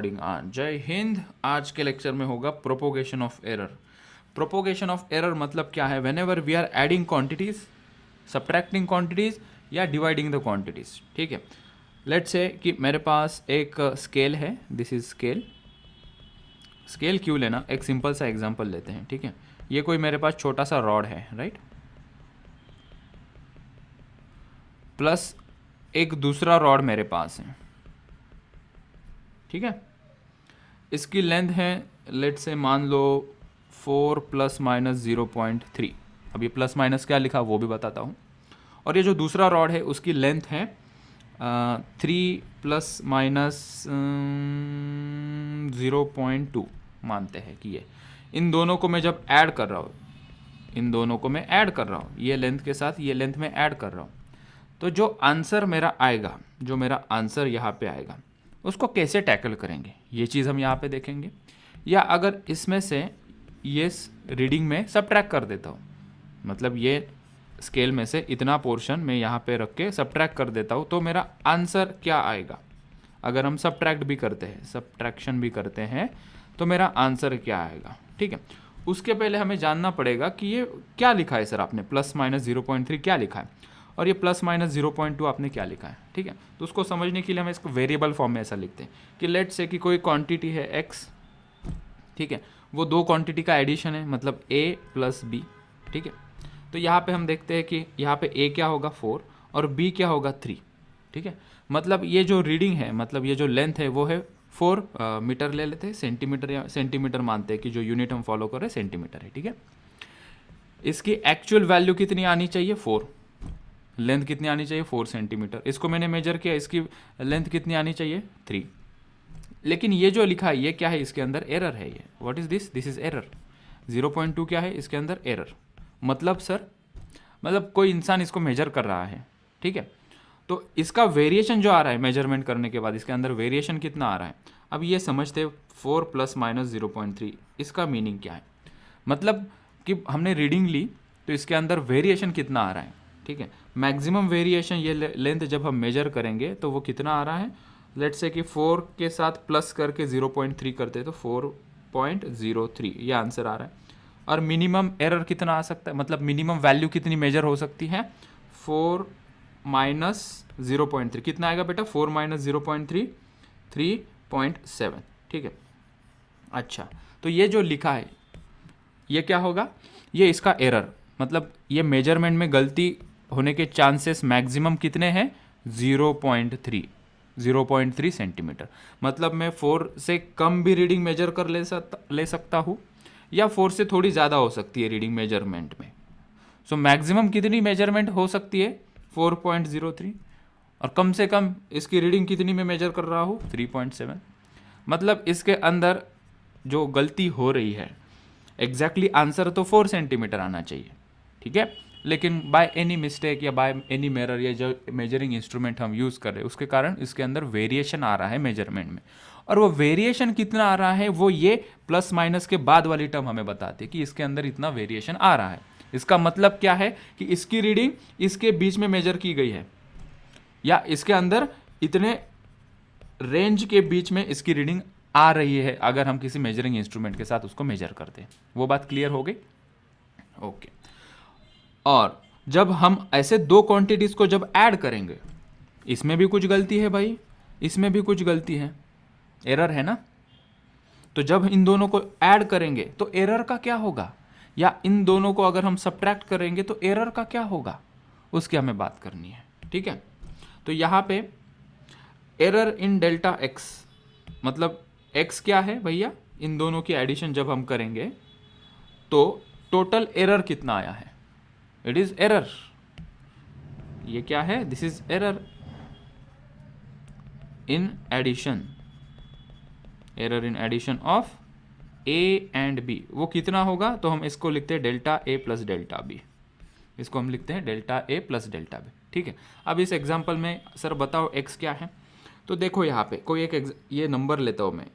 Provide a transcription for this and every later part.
जय हिंद आज के लेक्चर में होगा propagation of error propagation of error मतलब क्या है whenever we are adding quantities subtracting quantities या डिवाइडिंग द क्वांटिटीज ठीक है लेट से कि मेरे पास एक स्केल uh, है दिस इज स्केल स्केल क्यों लेना एक सिंपल सा एग्जाम्पल लेते हैं ठीक है ये कोई मेरे पास छोटा सा रॉड है राइट प्लस एक दूसरा रॉड मेरे पास है ठीक है इसकी लेंथ है लेट से मान लो four plus minus zero point three अब ये प्लस माइनस क्या लिखा वो भी बताता हूँ और ये जो दूसरा रॉड है उसकी लेंथ है three plus minus zero point two मानते हैं कि ये इन दोनों को मैं जब ऐड कर रहा हूँ इन दोनों को मैं ऐड कर रहा हूँ ये लेंथ के साथ ये लेंथ में ऐड कर रहा हूँ तो जो आंसर मेरा आएगा जो मेरा आंसर यहाँ पे आएगा उसको कैसे टैकल करेंगे ये चीज़ हम यहाँ पे देखेंगे या अगर इसमें से ये रीडिंग में सब ट्रैक कर देता हूँ मतलब ये स्केल में से इतना पोर्शन मैं यहाँ पे रख के सब ट्रैक कर देता हूँ तो मेरा आंसर क्या आएगा अगर हम सब ट्रैक्ट भी करते हैं सब ट्रैक्शन भी करते हैं तो मेरा आंसर क्या आएगा ठीक है उसके पहले हमें जानना पड़ेगा कि ये क्या लिखा है सर आपने plus minus zero point three क्या लिखा है और ये plus minus zero point two आपने क्या लिखा है ठीक है तो उसको समझने के लिए हम इसको वेरिएबल फॉर्म में ऐसा लिखते हैं कि लेट से कि कोई क्वांटिटी है एक्स ठीक है वो दो क्वांटिटी का एडिशन है मतलब ए प्लस बी ठीक है तो यहाँ पे हम देखते हैं कि यहाँ पे ए क्या होगा फोर और बी क्या होगा थ्री ठीक है मतलब ये जो रीडिंग है मतलब ये जो लेंथ है वो है फोर मीटर ले लेते हैं सेंटीमीटर या सेंटीमीटर मानते हैं कि जो यूनिट हम फॉलो कर रहे हैं सेंटीमीटर है ठीक है इसकी एक्चुअल वैल्यू कितनी आनी चाहिए फोर लेंथ कितनी आनी चाहिए फोर सेंटीमीटर इसको मैंने मेजर किया इसकी लेंथ कितनी आनी चाहिए थ्री लेकिन ये जो लिखा है ये क्या है इसके अंदर एरर है ये what is this this is error zero point two क्या है इसके अंदर एरर मतलब सर मतलब कोई इंसान इसको मेजर कर रहा है ठीक है तो इसका वेरिएशन जो आ रहा है मेजरमेंट करने के बाद इसके अंदर वेरिएशन कितना आ रहा है अब ये समझते four plus minus zero point three इसका मीनिंग क्या है मतलब कि हमने रीडिंग ली तो इसके अंदर वेरिएशन कितना आ रहा है ठीक है मैक्सिमम वेरिएशन ये लेंथ जब हम मेजर करेंगे तो वो कितना आ रहा है लेट से कि फोर के साथ प्लस करके ज़ीरो पॉइंट थ्री करते तो फोर पॉइंट ज़ीरो थ्री ये आंसर आ रहा है और मिनिमम एरर कितना आ सकता है मतलब मिनिमम वैल्यू कितनी मेजर हो सकती है four minus zero point three कितना आएगा बेटा four minus zero point three three point seven ठीक है अच्छा तो ये जो लिखा है ये क्या होगा ये इसका एरर मतलब ये मेजरमेंट में गलती होने के चांसेस मैक्सिमम कितने हैं 0.3 0.3 सेंटीमीटर मतलब मैं फोर से कम भी रीडिंग मेजर कर ले सकता ले सकता हूँ या फोर से थोड़ी ज़्यादा हो सकती है रीडिंग मेजरमेंट में सो so, मैक्सिमम कितनी मेजरमेंट हो सकती है 4.03 और कम से कम इसकी रीडिंग कितनी में मेजर कर रहा हूँ 3.7 मतलब इसके अंदर जो गलती हो रही है एग्जैक्टली exactly आंसर तो 4 सेंटीमीटर आना चाहिए ठीक है लेकिन बाय एनी मिस्टेक या बाय एनी मिरर या जो मेजरिंग इंस्ट्रूमेंट हम यूज़ कर रहे हैं उसके कारण इसके अंदर वेरिएशन आ रहा है मेजरमेंट में और वो वेरिएशन कितना आ रहा है वो ये प्लस माइनस के बाद वाली टर्म हमें बताती है कि इसके अंदर इतना वेरिएशन आ रहा है इसका मतलब क्या है कि इसकी रीडिंग इसके बीच में मेजर की गई है या इसके अंदर इतने रेंज के बीच में इसकी रीडिंग आ रही है अगर हम किसी मेजरिंग इंस्ट्रूमेंट के साथ उसको मेजर करते हैं वो बात क्लियर हो गई ओके और जब हम ऐसे दो क्वांटिटीज़ को जब ऐड करेंगे इसमें भी कुछ गलती है भाई इसमें भी कुछ गलती है एरर है ना तो जब इन दोनों को ऐड करेंगे तो एरर का क्या होगा या इन दोनों को अगर हम सब्ट्रैक्ट करेंगे तो एरर का क्या होगा उसकी हमें बात करनी है ठीक है तो यहाँ पे एरर इन डेल्टा एक्स मतलब एक्स क्या है भैया इन दोनों की एडिशन जब हम करेंगे तो टोटल एरर कितना आया है इट इज़ एरर ये क्या है this is error in addition error in addition of A and B वो कितना होगा तो हम इसको लिखते हैं delta A plus delta B इसको हम लिखते हैं delta A plus delta B ठीक है अब इस एग्जाम्पल में सर बताओ एक्स क्या है तो देखो यहाँ पे कोई एक ये नंबर लेता हूँ मैं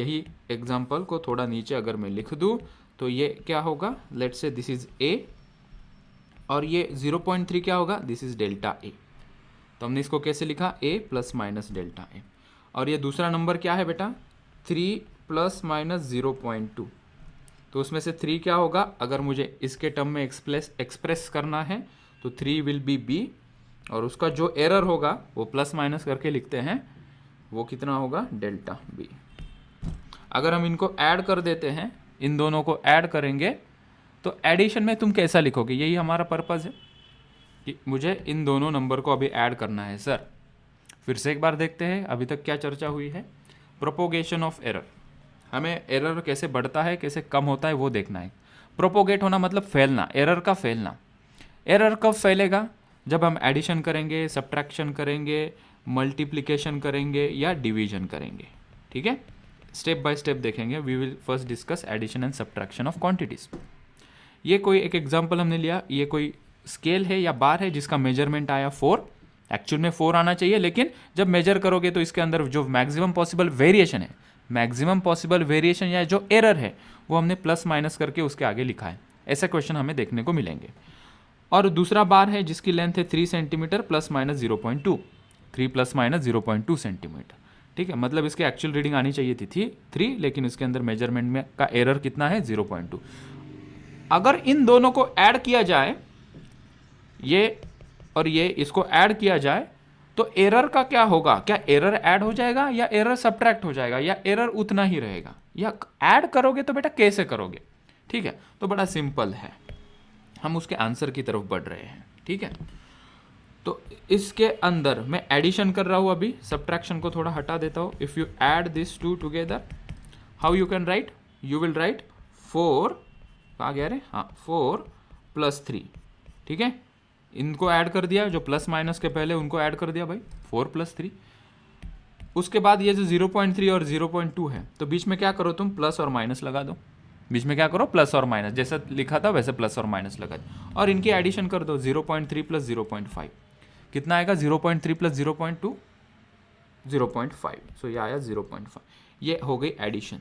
यही एग्जाम्पल को थोड़ा नीचे अगर मैं लिख दूँ तो ये क्या होगा लेट से दिस इज़ ए और ये 0.3 क्या होगा दिस इज डेल्टा ए तो हमने इसको कैसे लिखा A plus minus delta A और ये दूसरा नंबर क्या है बेटा three plus minus zero point two तो उसमें से थ्री क्या होगा अगर मुझे इसके टर्म में एक्सप्रेस एक्सप्रेस करना है तो थ्री विल बी बी और उसका जो एरर होगा वो प्लस माइनस करके लिखते हैं वो कितना होगा डेल्टा बी अगर हम इनको ऐड कर देते हैं इन दोनों को ऐड करेंगे तो एडिशन में तुम कैसा लिखोगे यही हमारा पर्पज़ है कि मुझे इन दोनों नंबर को अभी ऐड करना है सर फिर से एक बार देखते हैं अभी तक क्या चर्चा हुई है प्रोपोगेशन ऑफ एरर हमें एरर कैसे बढ़ता है कैसे कम होता है वो देखना है प्रोपोगेट होना मतलब फैलना एरर का फैलना एरर कब फैलेगा जब हम एडिशन करेंगे सब्ट्रैक्शन करेंगे मल्टीप्लिकेशन करेंगे या डिवीजन करेंगे ठीक है स्टेप बाय स्टेप देखेंगे we will first discuss addition and subtraction of quantities ये कोई एक एग्जाम्पल हमने लिया ये कोई स्केल है या बार है जिसका मेजरमेंट आया फोर एक्चुअल में फोर आना चाहिए लेकिन जब मेजर करोगे तो इसके अंदर जो मैक्सिमम पॉसिबल वेरिएशन है मैक्सिमम पॉसिबल वेरिएशन या जो एरर है वो हमने प्लस माइनस करके उसके आगे लिखा है ऐसे क्वेश्चन हमें देखने को मिलेंगे और दूसरा बार है जिसकी लेंथ है three centimetre plus minus zero point two three plus minus zero point two centimetre ठीक है मतलब इसके एक्चुअल रीडिंग आनी चाहिए थी थ्री लेकिन इसके अंदर मेजरमेंट में का एरर कितना है जीरो पॉइंट टू अगर इन दोनों को ऐड किया जाए ये और ये इसको ऐड किया जाए तो एरर का क्या होगा क्या एरर ऐड हो जाएगा या एरर सब्ट्रैक्ट हो जाएगा या एरर उतना ही रहेगा या ऐड करोगे तो बेटा कैसे करोगे ठीक है तो बड़ा सिंपल है हम उसके आंसर की तरफ बढ़ रहे हैं ठीक है तो इसके अंदर मैं एडिशन कर रहा हूँ अभी सब्ट्रैक्शन को थोड़ा हटा देता हूँ if you add this two together how you can write you will write four कहा गया अरे हाँ फोर प्लस थ्री ठीक है इनको ऐड कर दिया जो प्लस माइनस के पहले उनको ऐड कर दिया भाई फोर प्लस थ्री उसके बाद ये जो जीरो पॉइंट थ्री और जीरो पॉइंट टू है तो बीच में क्या करो तुम प्लस और माइनस लगा दो बीच में क्या करो प्लस और माइनस जैसा लिखा था वैसे प्लस और माइनस लगा दो और इनकी एडिशन कर दो zero point three plus zero point five कितना आएगा zero point three plus zero point two zero point five so ये आया जीरो पॉइंट फाइव ये हो गई एडिशन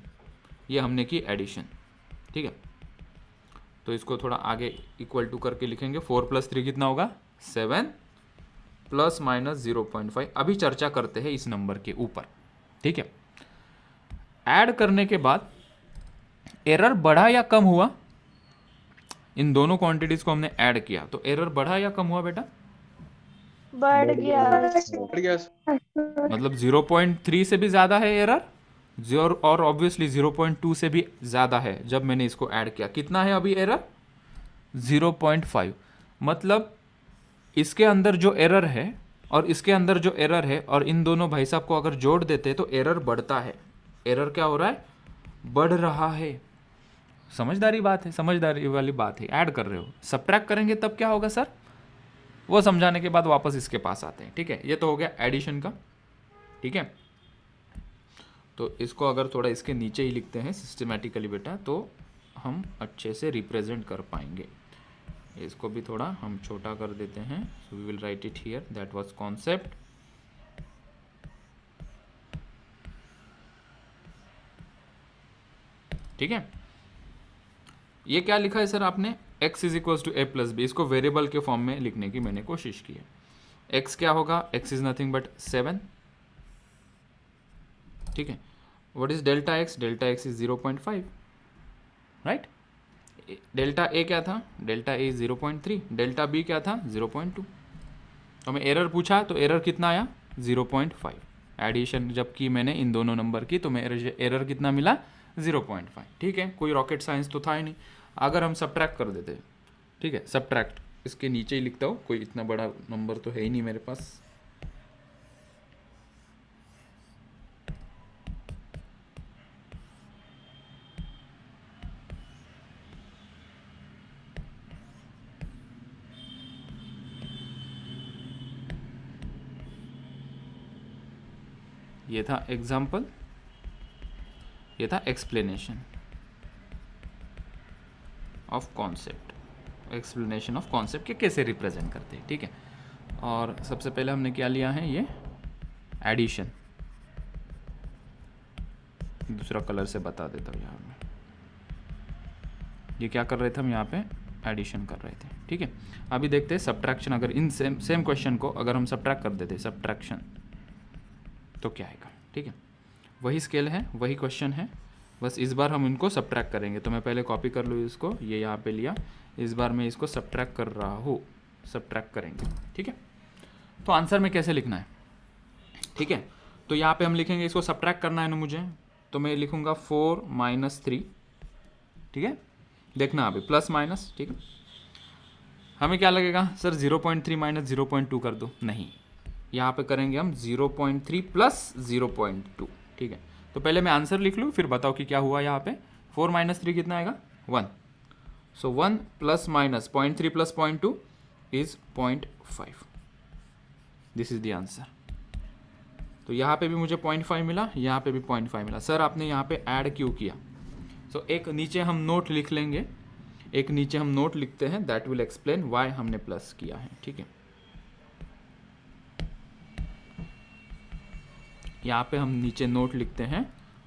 ये हमने की एडिशन ठीक है तो इसको थोड़ा आगे इक्वल टू करके लिखेंगे फोर प्लस थ्री कितना होगा seven plus minus zero point five अभी चर्चा करते हैं इस नंबर के ऊपर ठीक है ऐड करने के बाद एरर बढ़ा या कम हुआ इन दोनों क्वांटिटीज को हमने ऐड किया तो एरर बढ़ा या कम हुआ बेटा बढ़ गया मतलब जीरो पॉइंट थ्री से भी ज्यादा है एरर जीरो और ऑब्वियसली ज़ीरो पॉइंट टू से भी ज़्यादा है जब मैंने इसको ऐड किया कितना है अभी एरर ज़ीरो पॉइंट फाइव मतलब इसके अंदर जो एरर है और इसके अंदर जो एरर है और इन दोनों भाई साहब को अगर जोड़ देते तो एरर बढ़ता है एरर क्या हो रहा है बढ़ रहा है समझदारी बात है समझदारी वाली बात है ऐड कर रहे हो सब करेंगे तब क्या होगा सर वो समझाने के बाद वापस इसके पास आते हैं ठीक है ये तो हो गया एडिशन का ठीक है तो इसको अगर थोड़ा इसके नीचे ही लिखते हैं सिस्टमेटिकली बेटा तो हम अच्छे से रिप्रेजेंट कर पाएंगे इसको भी थोड़ा हम छोटा कर देते हैं so we will write it here that was concept ठीक है ये क्या लिखा है सर आपने x is equal to A plus B इसको वेरिएबल के फॉर्म में लिखने की मैंने कोशिश की है x क्या होगा x is nothing but seven ठीक है what is delta X delta X is zero point five right delta A क्या था delta A zero point three delta B क्या था ज़ीरो पॉइंट टू तो हमें एरर पूछा तो एरर कितना आया ज़ीरो पॉइंट फाइव एडिशन जब की मैंने इन दोनों नंबर की तो मेरे एरर कितना मिला ज़ीरो पॉइंट फाइव ठीक है कोई रॉकेट साइंस तो था ही नहीं अगर हम सब कर देते ठीक है सब इसके नीचे ही लिखता हो कोई इतना बड़ा नंबर तो है ही नहीं मेरे पास ये था एग्जाम्पल ये था explanation of concept explanation of concept के कैसे रिप्रेजेंट करते हैं ठीक है और सबसे पहले हमने क्या लिया है ये एडिशन दूसरा कलर से बता देता हूँ यहाँ में ये क्या कर रहे थे हम यहाँ पे एडिशन कर रहे थे ठीक है अभी देखते हैं सब्ट्रैक्शन अगर इन सेम सेम क्वेश्चन को अगर हम सब्ट्रैक्ट कर देते सब्ट्रैक्शन तो क्या आएगा ठीक है वही स्केल है वही क्वेश्चन है बस इस बार हम इनको सब्ट्रैक करेंगे तो मैं पहले कॉपी कर लूँ इसको ये यहाँ पे लिया इस बार मैं इसको सब्ट्रैक्ट कर रहा हूँ सब्ट्रैक्ट करेंगे ठीक है तो आंसर में कैसे लिखना है ठीक है तो यहाँ पे हम लिखेंगे इसको सब्ट्रैक्ट करना है ना मुझे तो मैं लिखूँगा फोर माइनस थ्री ठीक है देखना अभी प्लस माइनस ठीक है हमें क्या लगेगा sir zero point three minus zero point two कर दो नहीं यहाँ पे करेंगे हम 0.3 प्लस जीरो ठीक है तो पहले मैं आंसर लिख लूँ फिर बताओ कि क्या हुआ यहाँ पे फोर माइनस थ्री कितना आएगा one so one plus minus point three plus point two is point five this is the answer तो यहाँ पे भी मुझे पॉइंट फाइव मिला यहाँ पे भी पॉइंट फाइव मिला सर आपने यहाँ पे ऐड क्यों किया सो so, एक नीचे हम नोट लिख लेंगे एक नीचे हम नोट लिखते हैं दैट विल एक्सप्लेन वाई हमने प्लस किया है ठीक है यहाँ पे हम नीचे नोट लिखते हैं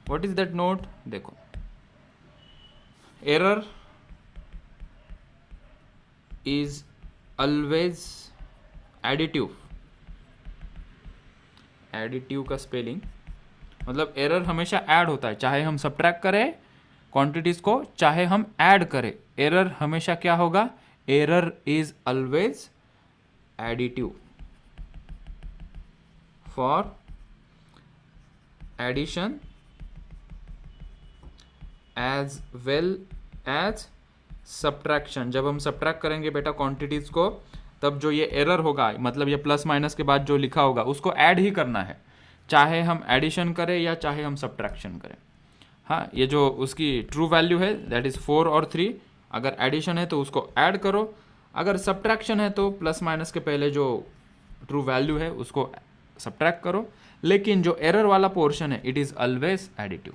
व्हाट इज दैट नोट देखो error is always additive additive का स्पेलिंग मतलब एरर हमेशा ऐड होता है चाहे हम सब्ट्रैक्ट करें क्वांटिटीज़ को चाहे हम ऐड करें एरर हमेशा क्या होगा error is always additive for addition as well as subtraction जब हम सब्ट्रैक्ट करेंगे बेटा quantities को तब जो ये एरर होगा मतलब ये प्लस माइनस के बाद जो लिखा होगा उसको add ही करना है चाहे हम एडिशन करें या चाहे हम सब्ट्रैक्शन करें हाँ ये जो उसकी ट्रू वैल्यू है दैट इज़ फोर और थ्री अगर एडिशन है तो उसको add करो अगर सब्ट्रैक्शन है तो प्लस माइनस के पहले जो ट्रू वैल्यू है उसको सब्ट्रैक्ट करो लेकिन जो एरर वाला पोर्शन है इट इज़ ऑलवेज एडिटिव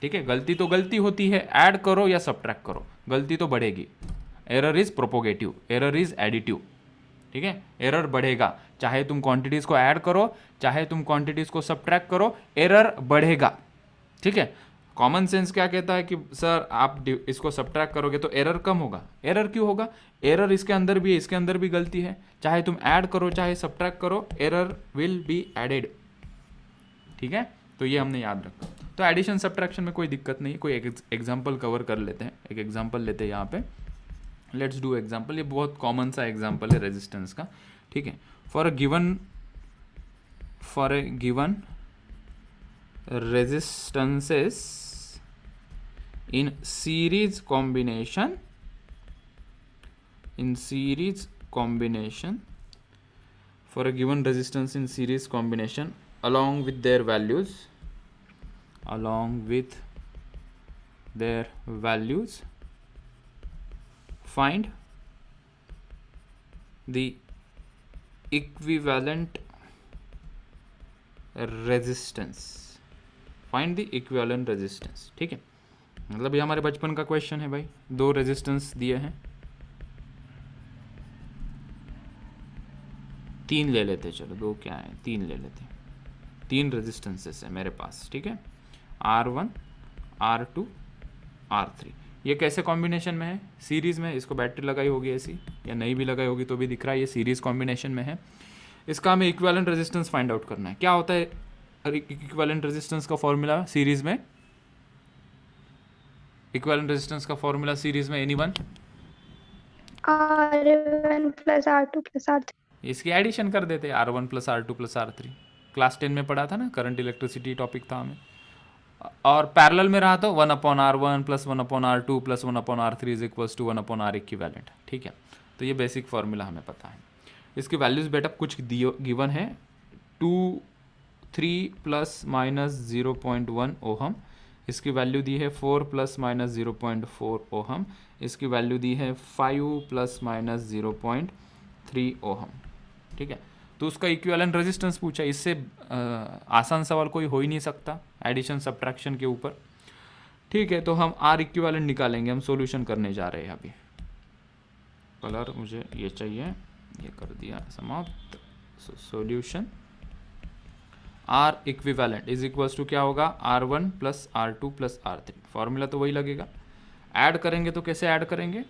ठीक है गलती तो गलती होती है ऐड करो या सब्ट्रैक्ट करो गलती तो बढ़ेगी error is propagative error is additive ठीक है एरर बढ़ेगा चाहे तुम क्वांटिटीज़ को ऐड करो चाहे तुम क्वांटिटीज़ को सब्ट्रैक्ट करो एरर बढ़ेगा ठीक है कॉमन सेंस क्या कहता है कि सर आप इसको सब्ट्रैक्ट करोगे तो एरर कम होगा एरर क्यों होगा एरर इसके अंदर भी है इसके अंदर भी गलती है चाहे तुम ऐड करो चाहे सब्ट्रैक्ट करो एरर विल बी एडेड ठीक है तो ये हमने याद रखा तो एडिशन सब्ट्रैक्शन में कोई दिक्कत नहीं कोई एग्जाम्पल कवर कर लेते हैं एक एग्जाम्पल लेते हैं यहाँ पे लेट्स डू एग्जाम्पल ये बहुत कॉमन सा एग्जाम्पल है रेजिस्टेंस का ठीक है for a given for a given resistances in series combination in series combination for a given resistance in series combination along with their values along with their values find the equivalent resistance find the equivalent resistance ठीक है मतलब ये हमारे बचपन का question है भाई दो रेजिस्टेंस दिए हैं तीन ले लेते चलो दो क्या है तीन ले लेते हैं तीन रेजिस्टेंसेस है मेरे पास ठीक है R one R two R three ये कैसे कॉम्बिनेशन में है सीरीज़ में इसको बैटरी लगाई होगी ऐसी या नहीं भी लगाई होगी तो भी दिख रहा है ये सीरीज़ कॉम्बिनेशन में है इसका हमें इक्वेलेंट रेजिस्टेंस फाइंड आउट करना है क्या होता है इक्वेलेंट रेजिस्टेंस का फॉर्मूला सीरीज़ में इक्वेलेंट रेजिस्टेंस का फॉर्मूला सीरीज में any one R R R one plus plus two three इसकी एडिशन कर देते R one plus R two plus R three class ten में पढ़ा था ना करंट इलेक्ट्रिसिटी टॉपिक था हमें और पैरेलल में रहा तो one upon R one plus one upon R two plus one upon R three is equals to one upon R equivalent ठीक है तो ये बेसिक फार्मूला हमें पता है इसकी वैल्यूज़ बेटा कुछ दियो गिवन है two three plus minus zero point one ohm इसकी वैल्यू दी है four plus minus zero point four ohm इसकी वैल्यू दी है five plus minus zero point three ohm ठीक है तो उसका इक्वेलेंट रेजिस्टेंस पूछा इससे आसान सवाल कोई हो ही नहीं सकता एडिशन सब्ट्रैक्शन के ऊपर ठीक है तो हम आर इक्वेलेंट निकालेंगे हम सॉल्यूशन करने जा रहे हैं अभी कलर मुझे ये चाहिए ये कर दिया समाप्त solution R equivalent is equals to क्या होगा R one plus R two plus R three formula तो वही लगेगा ऐड करेंगे तो कैसे ऐड करेंगे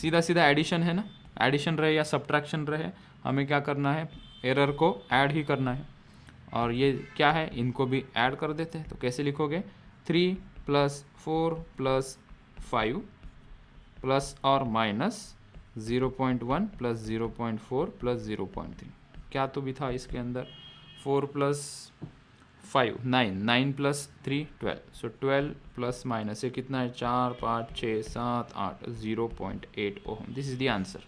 सीधा सीधा एडिशन है ना एडिशन रहे या सब्ट्रैक्शन रहे हमें क्या करना है एरर को ऐड ही करना है और ये क्या है इनको भी ऐड कर देते हैं तो कैसे लिखोगे three plus four plus five plus और minus zero point one plus zero point four plus zero point three क्या तो भी था इसके अंदर four plus five nine nine plus three twelve so twelve plus minus ये कितना है चार पाँच छः सात आठ zero point eight oh this is the answer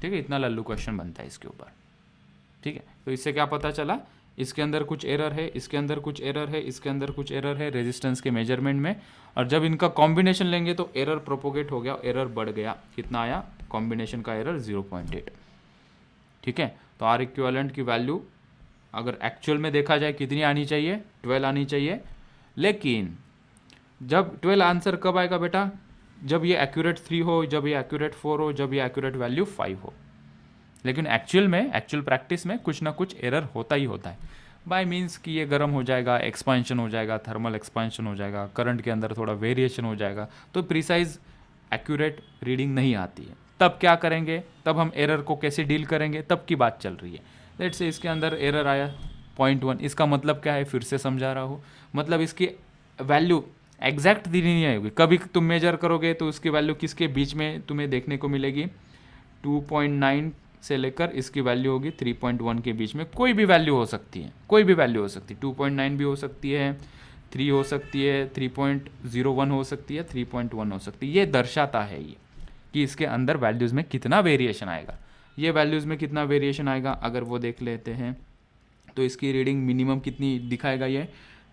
ठीक है इतना लल्लू क्वेश्चन बनता है इसके ऊपर ठीक है तो इससे क्या पता चला इसके अंदर कुछ एरर है इसके अंदर कुछ एरर है इसके अंदर कुछ एरर है रेजिस्टेंस के मेजरमेंट में और जब इनका कॉम्बिनेशन लेंगे तो एरर प्रोपोगेट हो गया एरर बढ़ गया कितना आया कॉम्बिनेशन का एरर जीरो पॉइंट एट ठीक है तो आर इक्वलेंट की वैल्यू अगर एक्चुअल में देखा जाए कितनी आनी चाहिए ट्वेल्व आनी चाहिए लेकिन जब ट्वेल्व आंसर कब आएगा बेटा जब ये एक्यूरेट थ्री हो जब ये एक्यूरेट फोर हो जब ये एक्यूरेट वैल्यू फाइव हो लेकिन एक्चुअल में एक्चुअल प्रैक्टिस में कुछ ना कुछ एरर होता ही होता है बाय मीन्स कि ये गर्म हो जाएगा एक्सपांशन हो जाएगा थर्मल एक्सपांशन हो जाएगा करंट के अंदर थोड़ा वेरिएशन हो जाएगा तो प्रिसाइज एक्यूरेट रीडिंग नहीं आती है तब क्या करेंगे तब हम एरर को कैसे डील करेंगे तब की बात चल रही है लेट से इसके अंदर एरर आया पॉइंट वन इसका मतलब क्या है फिर से समझा रहा हूँ मतलब इसकी वैल्यू एग्जैक्ट दी नहीं आएगी कभी तुम मेजर करोगे तो उसकी वैल्यू किसके बीच में तुम्हें देखने को मिलेगी टू पॉइंट नाइन से लेकर इसकी वैल्यू होगी 3.1 के बीच में कोई भी वैल्यू हो सकती है कोई भी वैल्यू हो सकती है 2.9 भी हो सकती है थ्री हो सकती है थ्री पॉइंट जीरो वन हो सकती है थ्री पॉइंट वन हो सकती है ये दर्शाता है ये कि इसके अंदर वैल्यूज़ में कितना वेरिएशन आएगा ये वैल्यूज़ में कितना वेरिएशन आएगा अगर वो देख लेते हैं तो इसकी रीडिंग मिनिमम कितनी दिखाएगा ये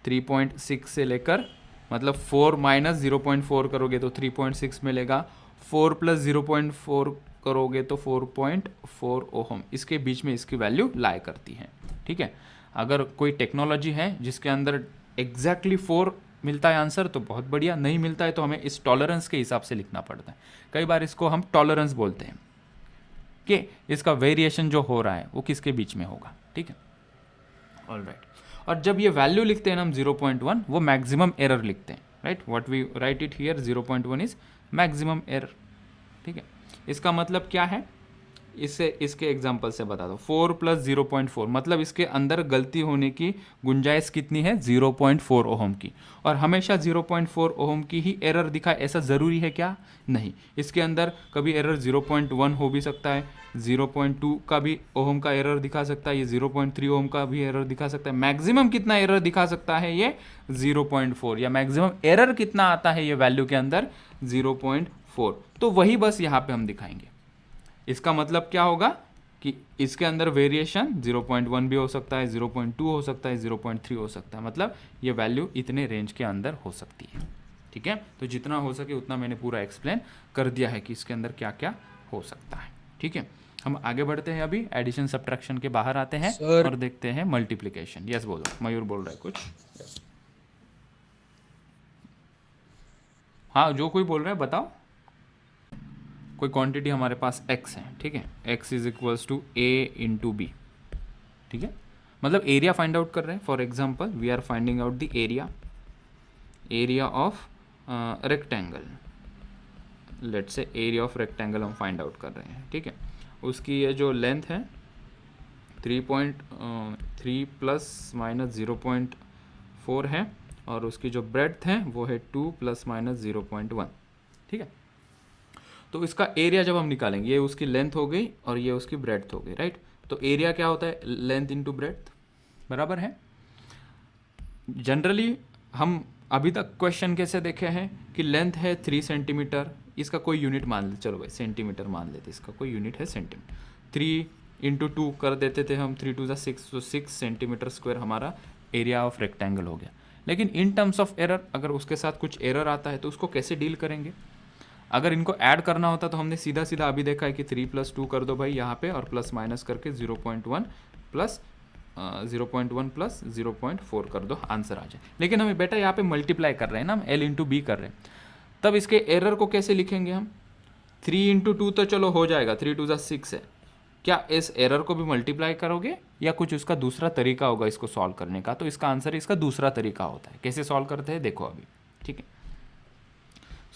थ्री पॉइंट सिक्स से लेकर मतलब four minus zero point four करोगे तो थ्री पॉइंट सिक्स मिलेगा four plus zero point four करोगे तो 4.4 ओहम इसके बीच में इसकी वैल्यू लाया करती है ठीक है अगर कोई टेक्नोलॉजी है जिसके अंदर एग्जैक्टली फोर मिलता है आंसर तो बहुत बढ़िया नहीं मिलता है तो हमें इस टॉलरेंस के हिसाब से लिखना पड़ता है कई बार इसको हम टॉलरेंस बोलते हैं कि इसका वेरिएशन जो हो रहा है वो किसके बीच में होगा ठीक है ऑल राइट right. और जब ये वैल्यू लिखते हैं ना हम 0.1 वो मैक्सिमम एरर लिखते हैं right what we write it here 0.1 is maximum error ठीक है इसका मतलब क्या है इसे इसके एग्जाम्पल से बता दो four plus zero point four मतलब इसके अंदर गलती होने की गुंजाइश कितनी है जीरो पॉइंट फोर ओहम की और हमेशा जीरो पॉइंट फोर ओहम की ही एरर दिखा ऐसा ज़रूरी है क्या नहीं इसके अंदर कभी एरर जीरो पॉइंट वन हो भी सकता है जीरो पॉइंट टू का भी ओहम का एरर दिखा सकता है ये जीरो पॉइंट थ्री ओहम का भी एरर दिखा सकता है मैक्सिमम कितना एरर दिखा सकता है ये जीरो पॉइंट फोर या मैक्सिमम एरर कितना आता है ये वैल्यू के अंदर जीरो पॉइंट फोर तो वही बस यहाँ पे हम दिखाएंगे इसका मतलब क्या होगा कि इसके अंदर वेरिएशन 0.1 भी हो सकता है 0.2 हो सकता है 0.3 हो सकता है मतलब ये वैल्यू इतने रेंज के अंदर हो सकती है ठीक है तो जितना हो सके उतना मैंने पूरा एक्सप्लेन कर दिया है कि इसके अंदर क्या क्या हो सकता है ठीक है हम आगे बढ़ते हैं अभी एडिशन सब्ट्रैक्शन के बाहर आते हैं Sir. और देखते हैं मल्टीप्लीकेशन यस बोलो मयूर बोल रहा है कुछ yes. हाँ जो कोई बोल रहा है बताओ कोई क्वांटिटी हमारे पास x है ठीक है x is equals to A into B ठीक है मतलब एरिया फाइंड आउट कर रहे हैं for example we are finding out the area area of rectangle let say area of rectangle हम फाइंड आउट कर रहे हैं ठीक है उसकी ये जो लेंथ है three point three plus minus zero point four है और उसकी जो ब्रेथ है वो है two plus minus zero point one ठीक है तो इसका एरिया जब हम निकालेंगे ये उसकी लेंथ हो गई और ये उसकी ब्रेथ हो गई राइट तो एरिया क्या होता है लेंथ इंटू ब्रेथ बराबर है जनरली हम अभी तक क्वेश्चन कैसे देखे हैं कि लेंथ है थ्री सेंटीमीटर इसका कोई यूनिट मान ले चलो भाई सेंटीमीटर मान लेते इसका कोई यूनिट है सेंटीमीटर थ्री इंटू टू कर देते थे हम थ्री टू जिक्स तो सिक्स सेंटीमीटर स्क्वायर हमारा एरिया ऑफ रेक्टेंगल हो गया लेकिन इन टर्म्स ऑफ एरर अगर उसके साथ कुछ एरर आता है तो उसको कैसे डील करेंगे अगर इनको ऐड करना होता तो हमने सीधा सीधा अभी देखा है कि थ्री प्लस टू कर दो भाई यहाँ पे और प्लस माइनस करके zero point one plus zero point one plus zero point four कर दो आंसर आ जाए लेकिन हमें बेटा यहाँ पे मल्टीप्लाई कर रहे हैं ना हम एल इंटू बी कर रहे हैं तब इसके एरर को कैसे लिखेंगे हम थ्री इंटू टू तो चलो हो जाएगा थ्री टू जिक्स सिक्स है क्या इस एरर को भी मल्टीप्लाई करोगे या कुछ उसका दूसरा तरीका होगा इसको सॉल्व करने का तो इसका आंसर इसका दूसरा तरीका होता है कैसे सॉल्व करते हैं देखो अभी ठीक है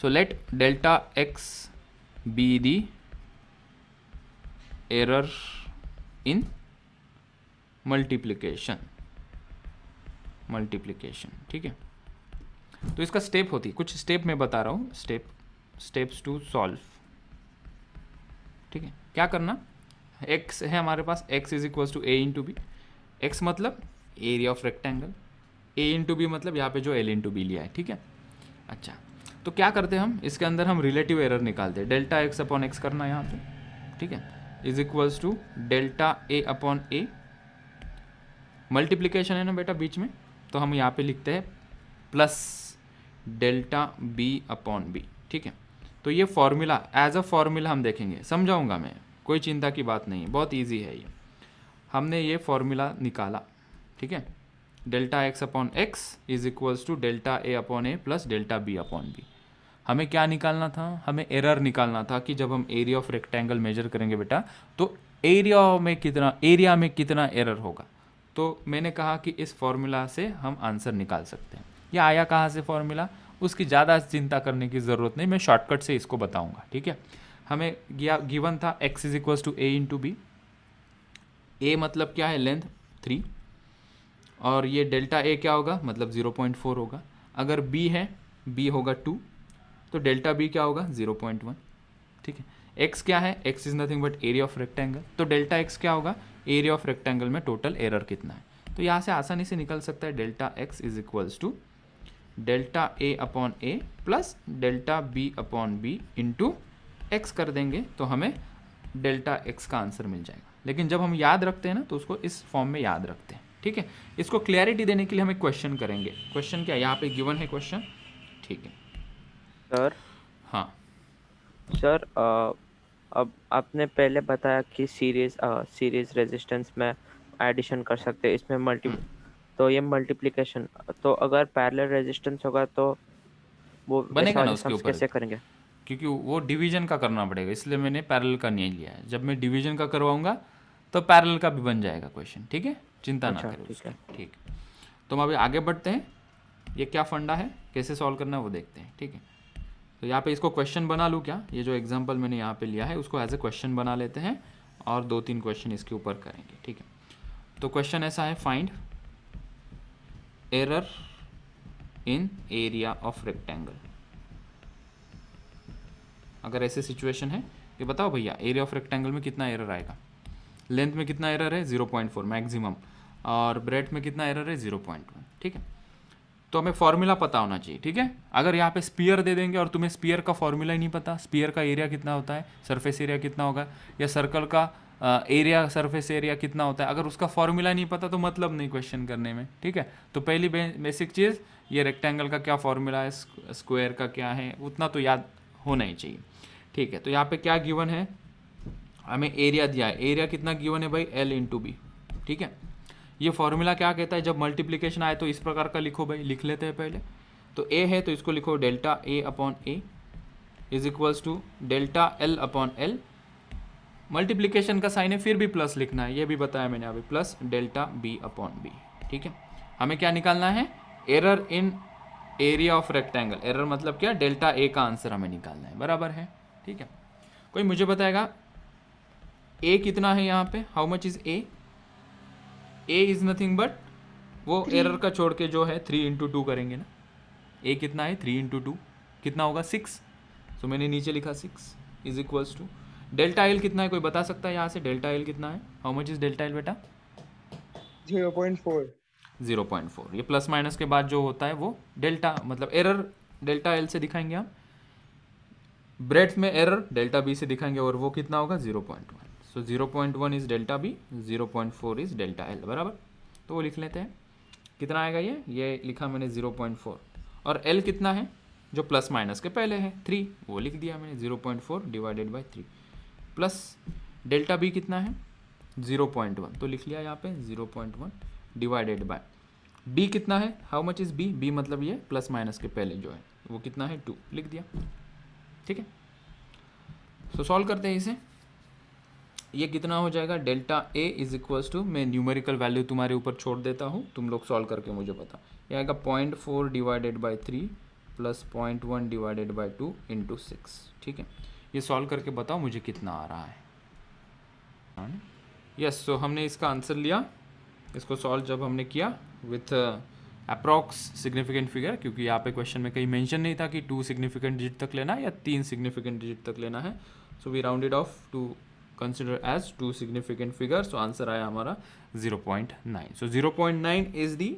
so let delta x be the error in multiplication multiplication ठीक है तो इसका स्टेप होती है कुछ स्टेप मैं बता रहा हूँ स्टेप स्टेप्स टू सॉल्व ठीक है क्या करना एक्स है हमारे पास X is equals to A into B X मतलब area of rectangle A into B मतलब यहाँ पे जो एल इंटू बी लिया है ठीक है अच्छा तो क्या करते हैं हम इसके अंदर हम रिलेटिव एरर निकालते हैं डेल्टा एक्स अपॉन एक्स करना यहाँ पे ठीक है is equals to delta A upon A multiplication है ना बेटा बीच में तो हम यहाँ पे लिखते हैं plus delta B upon B ठीक है तो ये फॉर्मूला एज अ फॉर्मूला हम देखेंगे समझाऊंगा मैं कोई चिंता की बात नहीं बहुत ईजी है ये हमने ये फॉर्मूला निकाला ठीक है delta X upon X is equals to delta A upon A plus delta B upon B हमें क्या निकालना था हमें एरर निकालना था कि जब हम एरिया ऑफ रेक्टेंगल मेजर करेंगे बेटा तो एरिया में कितना एरिया में कितना एरर होगा तो मैंने कहा कि इस फॉर्मूला से हम आंसर निकाल सकते हैं या आया कहाँ से फॉर्मूला उसकी ज़्यादा चिंता करने की ज़रूरत नहीं मैं शॉर्टकट से इसको बताऊँगा ठीक है हमें गिवन था X is equals to A into B A मतलब क्या है लेंथ थ्री और ये डेल्टा ए क्या होगा मतलब ज़ीरो पॉइंट फोर होगा अगर बी है बी होगा टू तो डेल्टा बी क्या होगा जीरो पॉइंट वन ठीक है एक्स क्या है X is nothing but area of rectangle तो डेल्टा एक्स क्या होगा एरिया ऑफ रेक्टेंगल में टोटल एरर कितना है तो यहाँ से आसानी से निकल सकता है delta X is equals to delta A upon A plus delta B upon B into X कर देंगे तो हमें डेल्टा एक्स का आंसर मिल जाएगा लेकिन जब हम याद रखते हैं ना तो उसको इस फॉर्म में याद रखते हैं ठीक है इसको क्लैरिटी देने के लिए हम एक क्वेश्चन करेंगे क्वेश्चन क्या यहाँ पे गिवन है क्वेश्चन ठीक है सर हाँ सर अब आपने पहले बताया कि सीरीज सीरीज रेजिस्टेंस में एडिशन कर सकते हैं इसमें मल्टी हम्म। तो ये मल्टीप्लिकेशन तो अगर पैरेलल रेजिस्टेंस होगा तो वो बनेगा ना उसके ऊपर कैसे करेंगे क्योंकि वो डिवीजन का करना पड़ेगा इसलिए मैंने पैरेलल का नहीं लिया है जब मैं डिवीजन का करवाऊंगा तो पैरेलल का भी बन जाएगा क्वेश्चन ठीक है चिंता अच्छा, ना करो ठीक तो हम अभी आगे बढ़ते हैं ये क्या फंडा है कैसे सॉल्व करना है वो देखते हैं ठीक है तो यहाँ पे इसको क्वेश्चन बना लूँ क्या ये जो एग्जाम्पल मैंने यहाँ पे लिया है उसको एज ए क्वेश्चन बना लेते हैं और दो तीन क्वेश्चन इसके ऊपर करेंगे ठीक है तो क्वेश्चन ऐसा है find error in area of rectangle अगर ऐसे सिचुएशन है ये बताओ भैया एरिया ऑफ रेक्टेंगल में कितना एरर आएगा लेंथ में कितना एरर है 0.4 मैक्सिमम और ब्रेथ में कितना एरर है 0.1 ठीक है तो हमें फॉर्मूला पता होना चाहिए ठीक है अगर यहाँ पे स्पीयर दे देंगे और तुम्हें स्पीयर का फॉर्मूला ही नहीं पता स्पीयर का एरिया कितना होता है सरफेस एरिया कितना होगा या सर्कल का एरिया सरफेस एरिया कितना होता है अगर उसका फॉर्मूला नहीं पता तो मतलब नहीं क्वेश्चन करने में ठीक है तो पहली बेसिक चीज़ ये रेक्टेंगल का क्या फॉर्मूला है स्क्वायर का क्या है उतना तो याद होना ही चाहिए ठीक है तो यहाँ पे क्या गिवन है हमें एरिया दिया है एरिया कितना गिवन है भाई एल इंटू बी ठीक है ये फॉर्मूला क्या कहता है जब मल्टीप्लीकेशन आए तो इस प्रकार का लिखो भाई लिख लेते हैं पहले तो ए है तो इसको लिखो delta A upon A is equals to delta L upon L multiplication का साइन है फिर भी प्लस लिखना है ये भी बताया मैंने अभी plus delta B upon B ठीक है हमें क्या निकालना है error in area of rectangle error मतलब क्या डेल्टा ए का आंसर हमें निकालना है बराबर है ठीक है कोई मुझे बताएगा ए कितना है यहाँ पे how much is A A is nothing but वो एरर का छोड़ के जो है थ्री इंटू टू करेंगे ना ए कितना है थ्री इंटू टू कितना होगा सिक्स सो मैंने नीचे लिखा six is equals to delta L कितना है कोई बता सकता है यहाँ से डेल्टा एल कितना है how much is delta L बेटा zero point four zero point four ये प्लस माइनस के बाद जो होता है वो डेल्टा मतलब एरर डेल्टा एल से दिखाएंगे हम ब्रेड में एरर डेल्टा बी से दिखाएंगे और वो कितना होगा zero point one so zero point one is delta B zero point four is delta L बराबर तो वो लिख लेते हैं कितना आएगा ये ये लिखा मैंने जीरो पॉइंट फोर और एल कितना है जो प्लस माइनस के पहले है थ्री वो लिख दिया मैंने zero point four divided by three plus delta B कितना है जीरो पॉइंट वन तो लिख लिया यहाँ पे zero point one divided by B कितना है how much is B B मतलब ये प्लस माइनस के पहले जो है वो कितना है टू लिख दिया ठीक है सो सॉल्व करते हैं इसे ये कितना हो जाएगा delta A is equals to मैं न्यूमेरिकल वैल्यू तुम्हारे ऊपर छोड़ देता हूँ तुम लोग सॉल्व करके मुझे बता ये आएगा point four divided by three plus point one divided by two into six ठीक है ये सॉल्व करके बताओ मुझे कितना आ रहा है यस सो हमने इसका आंसर लिया इसको सॉल्व जब हमने किया विथ अप्रॉक्स सिग्निफिकेंट फिगर क्योंकि यहाँ पे क्वेश्चन में कहीं मेंशन नहीं था कि टू सिग्निफिकेंट डिजिट तक लेना है या तीन सिग्निफिकेंट डिजिट तक लेना है so we rounded off to consider as two significant figure so answer आया हमारा 0.9 so zero point nine is the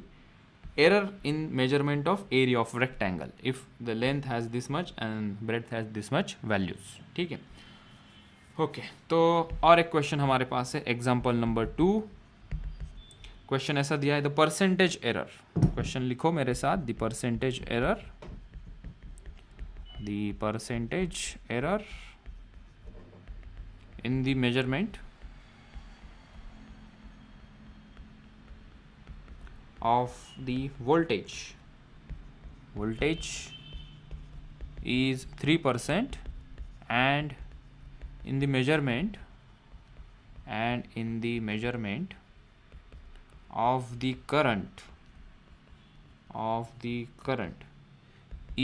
error in measurement of area of rectangle if the length has this much and breadth has this much values ठीक है okay तो और एक question हमारे पास है example number two question ऐसा दिया है द परसेंटेज एरर क्वेश्चन लिखो मेरे साथ the percentage error the percentage error in the measurement of the voltage voltage is 3% and in the measurement and in the measurement of the current of the current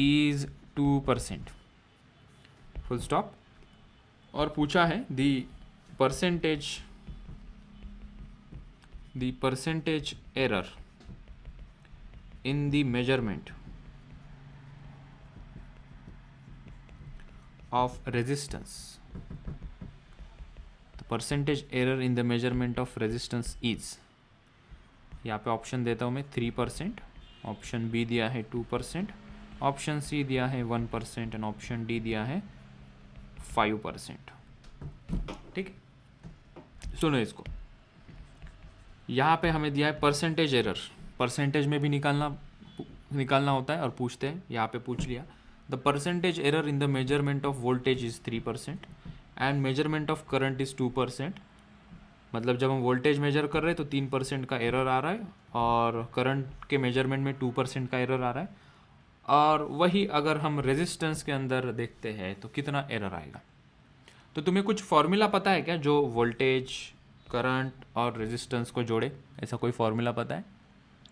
is 2% full stop और पूछा है the percentage the percentage error in the measurement of resistance percentage error in the measurement of resistance is यहाँ पे option देता हूँ मैं three percent option B दिया है टू परसेंट ऑप्शन सी दिया है one percent and option D दिया है फाइव परसेंट ठीक सुनो इसको यहाँ पे हमें दिया है परसेंटेज एरर परसेंटेज में भी निकालना निकालना होता है और पूछते हैं यहाँ पे पूछ लिया the percentage error in the measurement of voltage is three percent and measurement of current is two percent मतलब जब हम वोल्टेज मेजर कर रहे हैं तो तीन परसेंट का एरर आ रहा है और करंट के मेजरमेंट में टू परसेंट का एरर आ रहा है और वही अगर हम रेजिस्टेंस के अंदर देखते हैं तो कितना एरर आएगा तो तुम्हें कुछ फॉर्मूला पता है क्या जो वोल्टेज करंट और रेजिस्टेंस को जोड़े ऐसा कोई फॉर्मूला पता है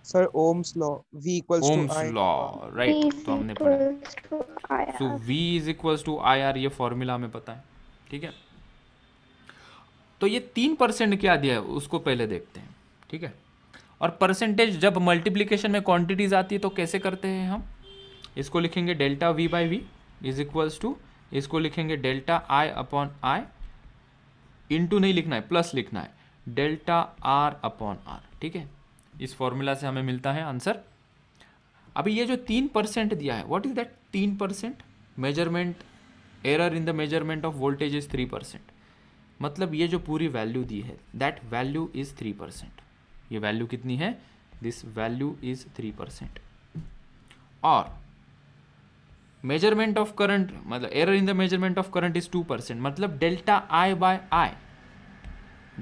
sir Ohm's law V equals to Ohm's law right तो हमने पढ़ा so V is equals to I R ये फॉर्मूला हमें पता है ठीक है तो ये तीन परसेंट क्या दिया है उसको पहले देखते हैं ठीक है और परसेंटेज जब मल्टीप्लीकेशन में क्वांटिटीज आती है तो कैसे करते हैं हम इसको लिखेंगे delta V by V is equals to इसको लिखेंगे delta I upon I into नहीं लिखना है प्लस लिखना है डेल्टा आर अपॉन आर ठीक है इस फॉर्मूला से हमें मिलता है आंसर अभी ये जो तीन परसेंट दिया है व्हाट इज दैट तीन percent measurement error in the measurement of voltage is three percent मतलब ये जो पूरी वैल्यू दी है that value is three percent ये वैल्यू कितनी है this value is three percent और मेजरमेंट ऑफ करंट मतलब error in the measurement of current is two percent मतलब delta I by I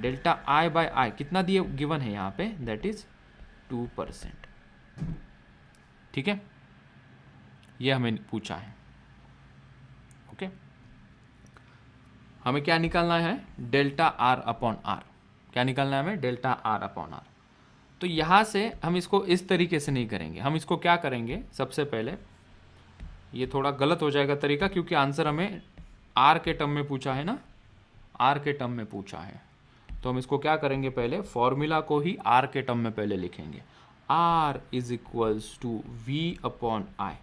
delta I by I कितना दिए given है यहाँ पे दैट इज टू परसेंट ठीक है ये हमें पूछा है ओके okay? हमें क्या निकालना है डेल्टा आर अपॉन आर क्या निकालना है हमें डेल्टा आर अपॉन आर तो यहां से हम इसको इस तरीके से नहीं करेंगे हम इसको क्या करेंगे सबसे पहले ये थोड़ा गलत हो जाएगा तरीका क्योंकि आंसर हमें आर के टर्म में पूछा है ना आर के टर्म में पूछा है तो हम इसको क्या करेंगे पहले फॉर्मूला को ही आर के टर्म में पहले लिखेंगे R is equals to V upon I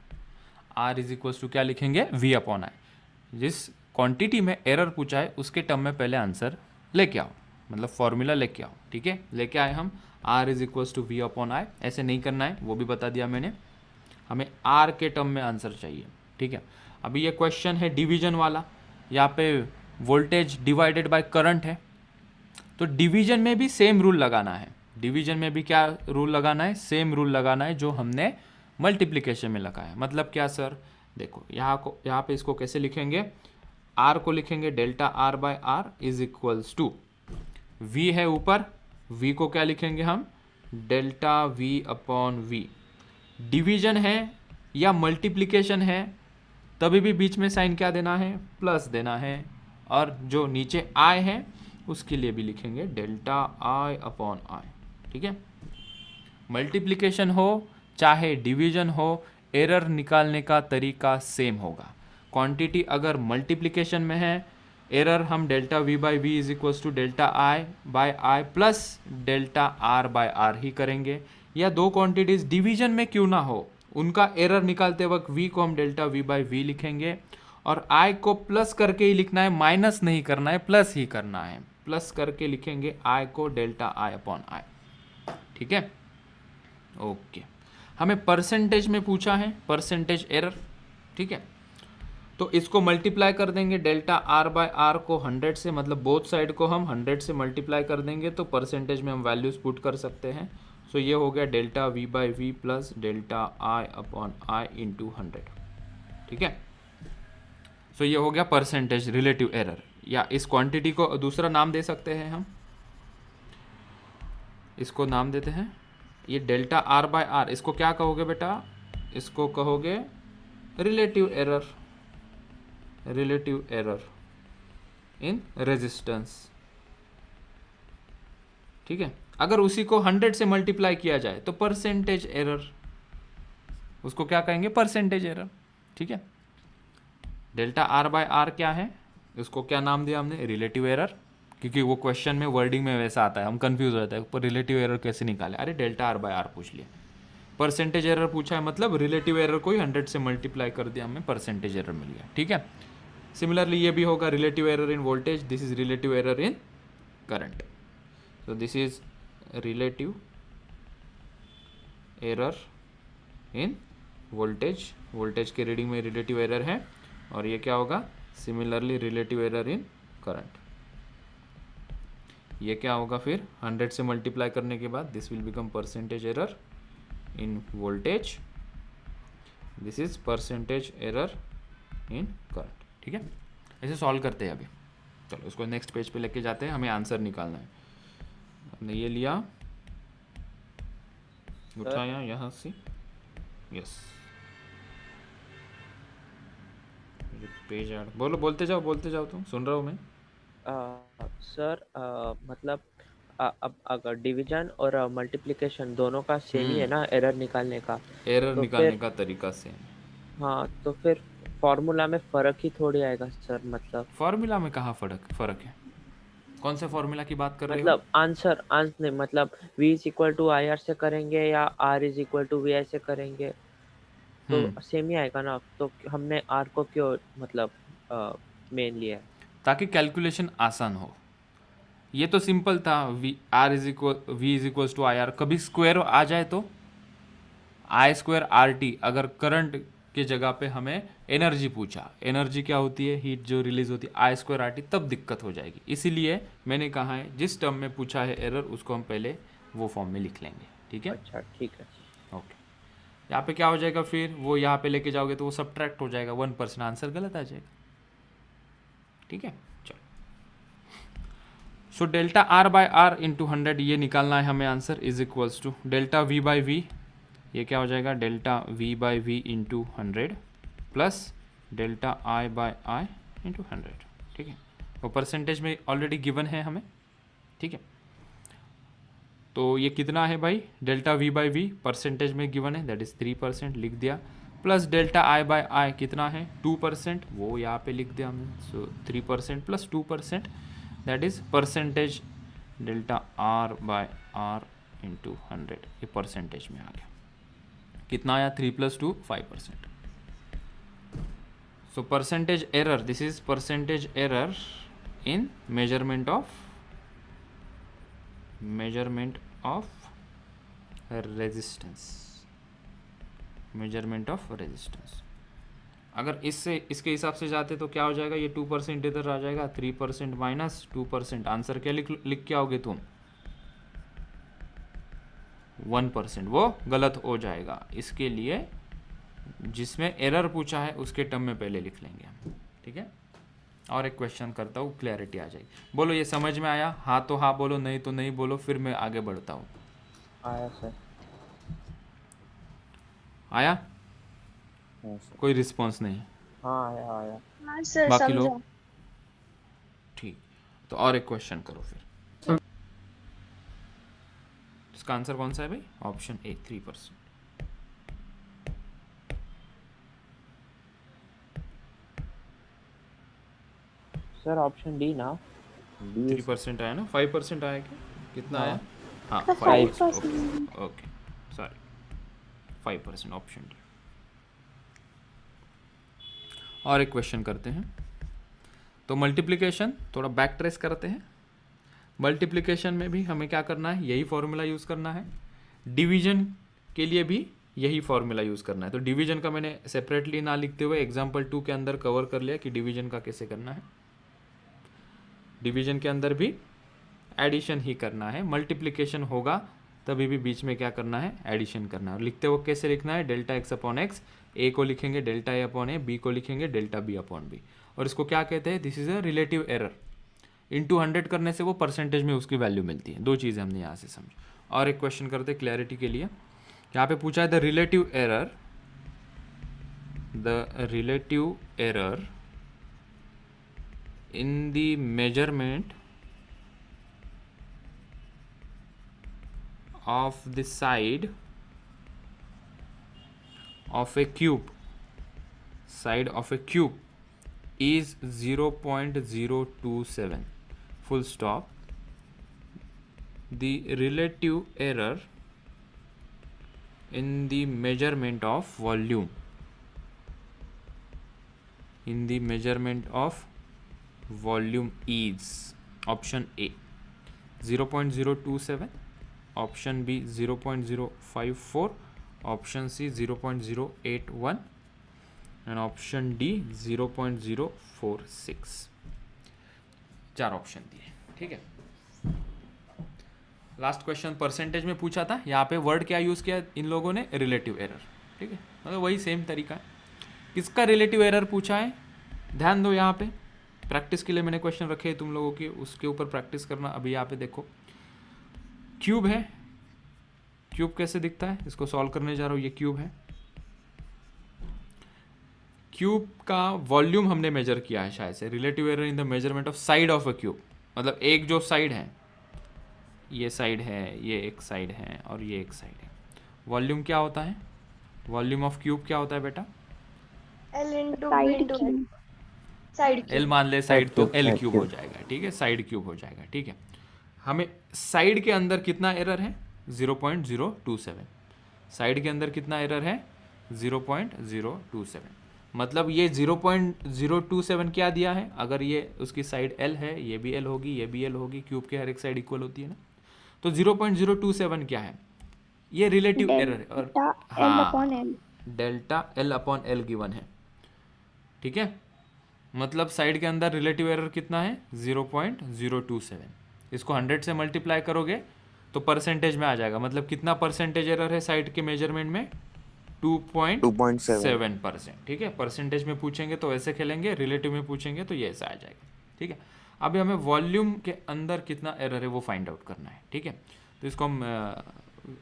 R is equals to क्या लिखेंगे वी अपॉन आई जिस क्वांटिटी में एरर पूछा है उसके टर्म में पहले आंसर लेके आओ मतलब फॉर्मूला लेके आओ ठीक है लेके आए हम R is equals to V upon I ऐसे नहीं करना है वो भी बता दिया मैंने हमें आर के टर्म में आंसर चाहिए ठीक है अभी ये क्वेश्चन है डिवीजन वाला यहाँ पे वोल्टेज डिवाइडेड बाय करंट है तो डिवीजन में भी सेम रूल लगाना है डिवीजन में भी क्या रूल लगाना है सेम रूल लगाना है जो हमने मल्टीप्लीकेशन में लगा है मतलब क्या सर देखो यहाँ को यहाँ पे इसको कैसे लिखेंगे आर को लिखेंगे delta R by R is equals to V है ऊपर वी को क्या लिखेंगे हम delta V upon V division है या मल्टीप्लिकेशन है तभी भी बीच में साइन क्या देना है प्लस देना है और जो नीचे आय है उसके लिए भी लिखेंगे डेल्टा आई अपॉन आय ठीक है मल्टीप्लिकेशन हो चाहे डिवीजन हो एरर निकालने का तरीका सेम होगा क्वांटिटी अगर मल्टीप्लिकेशन में है एरर हम delta V by V is equals to delta I by I plus delta R by R ही करेंगे या दो क्वांटिटीज डिवीजन में क्यों ना हो उनका एरर निकालते वक्त वी को हम डेल्टा वी बाई वी लिखेंगे और आई को प्लस करके ही लिखना है माइनस नहीं करना है प्लस ही करना है प्लस करके लिखेंगे आई को डेल्टा आई अपॉन आई ठीक है ओके हमें परसेंटेज में पूछा है परसेंटेज एरर ठीक है तो इसको मल्टीप्लाई कर देंगे डेल्टा आर बाय आर को 100 से मतलब बोथ साइड को हम 100 से मल्टीप्लाई कर देंगे तो परसेंटेज में हम वैल्यूज़ पुट कर सकते हैं सो ये हो गया delta V by V plus delta I upon I into hundred ठीक है सो so, ये हो गया परसेंटेज रिलेटिव एरर या इस क्वांटिटी को दूसरा नाम दे सकते हैं हम इसको नाम देते हैं ये डेल्टा आर बाय आर इसको क्या कहोगे बेटा इसको कहोगे relative error relative error in resistance ठीक है अगर उसी को हंड्रेड से मल्टीप्लाई किया जाए तो परसेंटेज एरर उसको क्या कहेंगे परसेंटेज एरर ठीक है डेल्टा आर बाय आर क्या है उसको क्या नाम दिया हमने रिलेटिव एरर क्योंकि वो क्वेश्चन में वर्डिंग में वैसा आता है हम कंफ्यूज हो जाते हैं पर रिलेटिव एरर कैसे निकाले अरे डेल्टा आर बाय आर पूछ लिया परसेंटेज एरर पूछा है मतलब रिलेटिव एरर को ही हंड्रेड से मल्टीप्लाई कर दिया हमें परसेंटेज एरर मिल गया ठीक है सिमिलरली ये भी होगा relative error in voltage this is relative error in current तो this is relative error in voltage voltage के रीडिंग में रिलेटिव एरर है और ये क्या होगा similarly relative error in current ये क्या होगा फिर 100 से मल्टीप्लाई करने के बाद this will become percentage error in voltage this is percentage error in current ठीक है ऐसे सॉल्व करते हैं अभी चलो इसको नेक्स्ट पेज पे लेके जाते हैं हमें आंसर निकालना है आपने ये लिया उठाया यहाँ से यस पेज बेजार बोलो बोलते जाओ बोलते जाओ तुम सुन रहा हूँ मैं सर uh, uh, मतलब अब अगर डिवीजन और मल्टीप्लिकेशन दोनों का सेम ही है हम्म। ना एरर निकालने का एरर तो निकालने का तरीका सेम हाँ तो फिर फॉर्मूला में फर्क ही थोड़ी आएगा सर मतलब फॉर्मूला में कहाँ फर्क फर्क है कौन से फॉर्मूला की बात कर रहे हो मतलब आंसर आंसर नहीं मतलब v is equal to ir से करेंगे या r is equal to vi से करेंगे तो सेम हम्म। ही आएगा ना तो हमने r को क्यों मतलब मेन लिया है ताकि कैलकुलेशन आसान हो ये तो सिंपल था v r is equal v is equals to ir कभी स्क्वायर आ जाए तो i square rt अगर करंट के जगह पे हमें एनर्जी पूछा एनर्जी क्या होती है हीट जो रिलीज होती है आई स्क्वायर आर टी तब दिक्कत हो जाएगी इसीलिए मैंने कहा है जिस टर्म में पूछा है एरर उसको हम पहले वो फॉर्म में लिख लेंगे ठीक है अच्छा ठीक है ओके यहाँ पे क्या हो जाएगा फिर वो यहाँ पे लेके जाओगे तो वो सब्ट्रैक्ट हो जाएगा वन परसेंट आंसर गलत आ जाएगा ठीक है चलो so delta R by R into hundred ये निकालना है हमें answer is equals to delta V by V ये क्या हो जाएगा delta V by V into hundred plus delta I by I into hundred ठीक है और परसेंटेज में ऑलरेडी गिवन है हमें ठीक है तो ये कितना है भाई delta V by V percentage में गिवन है दैट इज़ थ्री परसेंट लिख दिया plus delta I by I कितना है टू परसेंट वो यहाँ पे लिख दिया हमने so three percent plus two percent that is percentage delta R by R into hundred ये परसेंटेज में आ गया कितना आया three plus two five percent so percentage error this is percentage error in measurement of measurement of resistance measurement of resistance अगर इससे इसके हिसाब से जाते तो क्या हो जाएगा ये टू परसेंट इधर आ जाएगा three percent minus two percent answer क्या लिख लिख के आओगे तुम वन परसेंट वो गलत हो जाएगा इसके लिए जिसमें एरर पूछा है उसके टर्म में पहले लिख लेंगे हम ठीक है और एक क्वेश्चन करता हूँ क्लैरिटी आ जाएगी बोलो ये समझ में आया हाँ तो हाँ बोलो नहीं तो नहीं बोलो फिर मैं आगे बढ़ता हूँ आया सर आया हाँ, कोई रिस्पॉन्स नहीं हाँ आया आया हाँ, बाकी लोग ठीक तो और एक क्वेश्चन करो फिर इसका आंसर कौन सा है भाई option A three percent sir option D ना थ्री परसेंट आया ना फाइव परसेंट आया क्या कितना आया हाँ five okay sorry five percent option D और एक क्वेश्चन करते हैं तो मल्टीप्लिकेशन थोड़ा बैक ट्रेस करते हैं मल्टीप्लिकेशन में भी हमें क्या करना है यही फॉर्मूला यूज़ करना है डिवीजन के लिए भी यही फॉर्मूला यूज़ करना है तो डिवीजन का मैंने सेपरेटली ना लिखते हुए एग्जाम्पल टू के अंदर कवर कर लिया कि डिवीजन का कैसे करना है डिवीजन के अंदर भी एडिशन ही करना है मल्टीप्लिकेशन होगा तभी भी बीच में क्या करना है एडिशन करना है और लिखते वक्त कैसे लिखना है delta X upon X A को लिखेंगे delta A upon A B को लिखेंगे डेल्टा बी अपॉन बी और इसको क्या कहते हैं this is a relative error into hundred करने से वो परसेंटेज में उसकी वैल्यू मिलती है दो चीज़ें हमने यहाँ से समझी और एक क्वेश्चन करते क्लैरिटी के लिए यहाँ पे पूछा है the relative error the relative error in the measurement a cube side of a cube is zero point zero two seven full stop the relative error in the measurement of volume in the measurement of volume is option A 0.027 option B 0.054 option C 0.081 and option D 0.046 चार option दिए ठीक है last question percentage में पूछा था यहाँ पे word क्या यूज़ किया इन लोगों ने रिलेटिव एरर ठीक है मतलब वही सेम तरीका है किसका रिलेटिव एरर पूछा है ध्यान दो यहाँ पे प्रैक्टिस के लिए मैंने क्वेश्चन रखे हैं तुम लोगों के उसके ऊपर प्रैक्टिस करना अभी यहाँ पे देखो क्यूब है क्यूब कैसे दिखता है इसको सॉल्व करने जा रहा हूँ ये क्यूब है क्यूब का वॉल्यूम हमने मेजर किया है शायद से relative error in the measurement of side of a cube मतलब एक जो साइड है ये साइड है ये एक साइड है और ये एक साइड है वॉल्यूम क्या होता है वॉल्यूम ऑफ क्यूब क्या होता है बेटा साइड एल मान ले साइड तो एल क्यूब हो जाएगा ठीक है साइड क्यूब हो जाएगा ठीक है हमें साइड के अंदर कितना एरर है zero point zero two seven side के अंदर कितना एरर है zero point zero two seven मतलब ये 0.027 क्या दिया है अगर ये उसकी साइड L है ये भी L होगी ये भी L होगी क्यूब के हर एक साइड इक्वल होती है ना तो 0.027 क्या है ये रिलेटिव एरर है और हाँ delta L upon L given है ठीक है मतलब साइड के अंदर रिलेटिव एरर कितना है 0.027 इसको 100 से मल्टीप्लाई करोगे तो परसेंटेज में आ जाएगा मतलब कितना परसेंटेज एरर है साइड के मेजरमेंट में 2.7 परसेंट ठीक है परसेंटेज में पूछेंगे तो ऐसे खेलेंगे रिलेटिव में पूछेंगे तो ये ऐसा आ जाएगा ठीक है अभी हमें वॉल्यूम के अंदर कितना एरर है वो फाइंड आउट करना है ठीक है तो इसको हम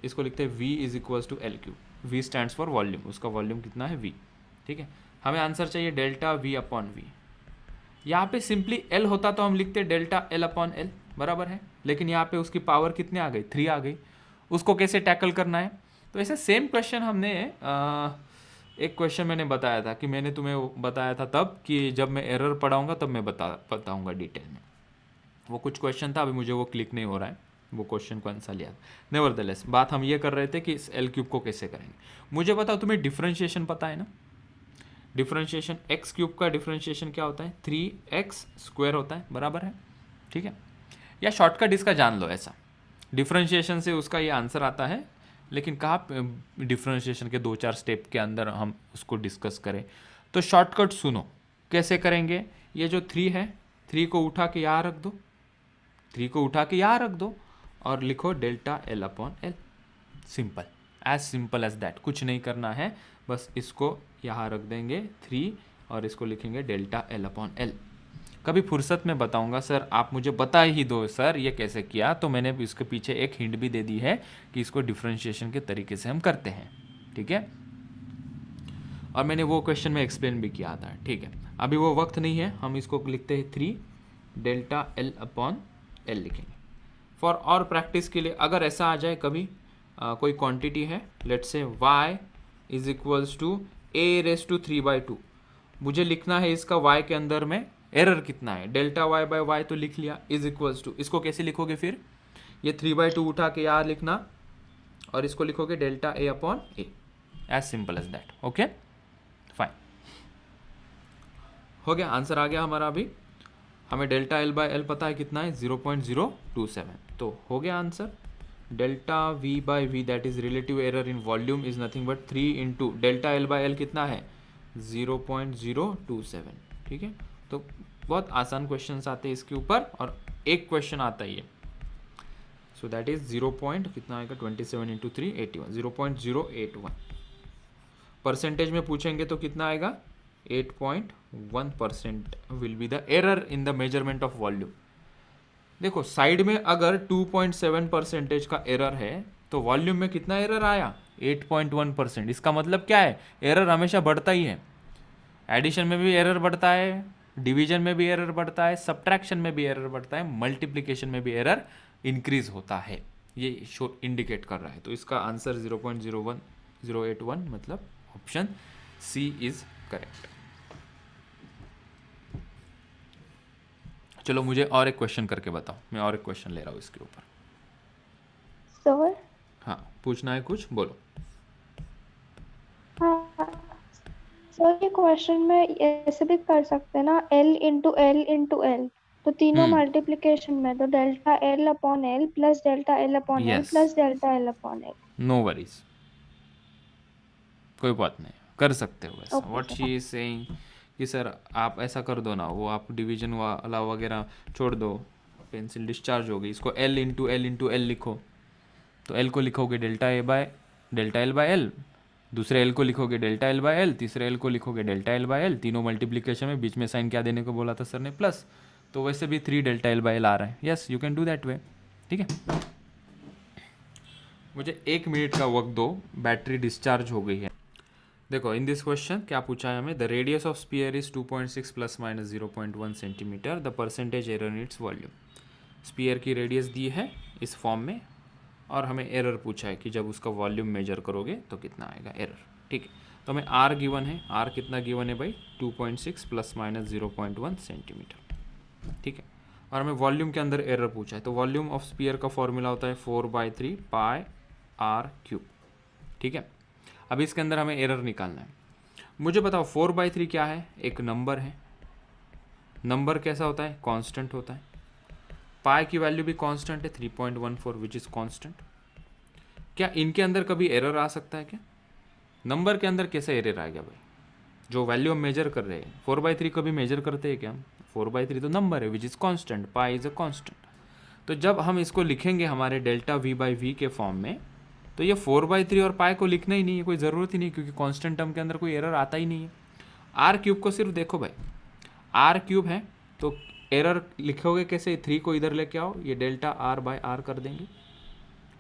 इसको लिखते हैं V is equal to L cube V stand for volume उसका वॉल्यूम कितना है वी ठीक है हमें आंसर चाहिए डेल्टा वी अपॉन वी यहाँ पे सिंपली एल होता तो हम लिखते डेल्टा एल अपॉन एल बराबर है लेकिन यहाँ पे उसकी पावर कितनी आ गई थ्री आ गई उसको कैसे टैकल करना है तो ऐसे सेम क्वेश्चन हमने आ, एक क्वेश्चन मैंने बताया था कि मैंने तुम्हें बताया था तब कि जब मैं एरर पढ़ाऊँगा तब मैं बता बताऊँगा डिटेल में वो कुछ क्वेश्चन था अभी मुझे वो क्लिक नहीं हो रहा है वो क्वेश्चन को आंसर लिया नेवर द लेस बात हम ये कर रहे थे कि इस एल क्यूब को कैसे करेंगे मुझे बताओ तुम्हें डिफ्रेंशिएशन पता है ना डिफ्रेंशिएशन एक्स क्यूब का डिफ्रेंशिएशन क्या होता है थ्री एक्स स्क्वायर होता है बराबर है ठीक है या शॉर्टकट इसका जान लो ऐसा डिफ्रेंशिएशन से उसका ये आंसर आता है लेकिन कहा डिफ्रेंशिएशन के दो चार स्टेप के अंदर हम उसको डिस्कस करें तो शॉर्टकट सुनो कैसे करेंगे ये जो थ्री है थ्री को उठा के यहाँ रख दो थ्री को उठा के यहाँ रख दो और लिखो delta L upon L simple as simple as that कुछ नहीं करना है बस इसको यहाँ रख देंगे थ्री और इसको लिखेंगे डेल्टा एल अपॉन एल कभी फुर्सत में बताऊंगा सर आप मुझे बता ही दो सर ये कैसे किया तो मैंने इसके पीछे एक हिंट भी दे दी है कि इसको डिफ्रेंशिएशन के तरीके से हम करते हैं ठीक है और मैंने वो क्वेश्चन में एक्सप्लेन भी किया था ठीक है अभी वो वक्त नहीं है हम इसको लिखते हैं three delta L upon L लिखेंगे फॉर और प्रैक्टिस के लिए अगर ऐसा आ जाए कभी आ, कोई क्वांटिटी है लेट से Y is equals to A raise to three by two मुझे लिखना है इसका y के अंदर में एरर कितना है डेल्टा वाई बाय वाई तो लिख लिया इज इक्वल्स टू इसको कैसे लिखोगे फिर ये थ्री बाई टू उठा के यार लिखना और इसको लिखोगे delta A upon A as simple as that okay fine हो गया आंसर आ गया हमारा अभी हमें डेल्टा एल बाय एल पता है कितना है zero point zero two seven तो हो गया answer delta V by V that is relative error in volume is nothing but three into delta L by L कितना है zero point zero two seven ठीक है तो बहुत आसान क्वेश्चन आते हैं इसके ऊपर और एक क्वेश्चन आता ही है so that is zero point कितना आएगा twenty seven into three eighty one zero point zero eight one percentage में पूछेंगे तो कितना आएगा eight point one percent will be the error in the measurement of volume देखो साइड में अगर टू पॉइंट सेवन परसेंटेज का एरर है तो वॉल्यूम में कितना एरर आया एट पॉइंट वन परसेंट इसका मतलब क्या है एरर हमेशा बढ़ता ही है एडिशन में भी एरर बढ़ता है डिवीजन में भी एरर बढ़ता है सब्ट्रैक्शन में भी एरर बढ़ता है मल्टीप्लीकेशन में भी एरर इंक्रीज होता है ये शो इंडिकेट कर रहा है तो इसका answer zero point zero one zero eight one मतलब ऑप्शन सी इज करेक्ट चलो मुझे और एक क्वेश्चन करके बताओ मैं और एक क्वेश्चन ले रहा हूँ इसके ऊपर सर हाँ पूछना है कुछ बोलो सर ये क्वेश्चन में ऐसे भी कर सकते हैं ना L into L into L तो तीनों मल्टीप्लिकेशन हम्म। में तो delta L upon L plus delta L upon L plus delta L upon L no worries कोई बात नहीं कर सकते हो ऐसा व्हाट शी इज सेइंग कि सर आप ऐसा कर दो ना वो आप डिवीजन वाला वगैरह छोड़ दो पेंसिल डिस्चार्ज हो गई इसको L into L into L लिखो तो एल को लिखोगे delta A by delta L by L दूसरे एल को लिखोगे डेल्टा एल बाय एल तीसरे एल को लिखोगे डेल्टा एल बाय एल तीनों मल्टीप्लीकेशन में बीच में साइन क्या देने को बोला था सर ने प्लस तो वैसे भी three delta L by L आ रहा है yes you can do that way ठीक है मुझे एक मिनट का वक्त दो बैटरी डिस्चार्ज हो गई है देखो इन दिस क्वेश्चन क्या पूछा है हमें the radius of sphere is 2.6 plus minus 0.1 centimetre the percentage error in its volume sphere की रेडियस दी है इस फॉर्म में और हमें एरर पूछा है कि जब उसका वॉल्यूम मेजर करोगे तो कितना आएगा एरर ठीक है तो हमें आर गिवन है आर कितना गिवन है भाई 2.6 plus minus zero point one centimetre ठीक है और हमें वॉल्यूम के अंदर एरर पूछा है तो वॉल्यूम ऑफ स्पीयर का फॉर्मूला होता है four by three pi R cube ठीक है अब इसके अंदर हमें एरर निकालना है मुझे बताओ फोर बाई थ्री क्या है एक नंबर है नंबर कैसा होता है कॉन्स्टेंट होता है पाए की वैल्यू भी कांस्टेंट है three point one four which is constant क्या इनके अंदर कभी एरर आ सकता है क्या नंबर के अंदर कैसे एरर गया भाई जो वैल्यू हम मेजर कर रहे हैं फोर बाई थ्री कभी मेजर करते हैं क्या हम फोर बाई थ्री तो नंबर है which is constant pi is a constant तो जब हम इसको लिखेंगे हमारे डेल्टा वी बाई वी के फॉर्म में तो ये फोर बाई थ्री और पाए को लिखना ही नहीं है कोई ज़रूरत ही नहीं क्योंकि कॉन्स्टेंट टर्म के अंदर कोई एरर आता ही नहीं है आर क्यूब को सिर्फ देखो भाई आर क्यूब है तो एरर लिखोगे कैसे थ्री को इधर लेके आओ ये डेल्टा आर बाय आर कर देंगे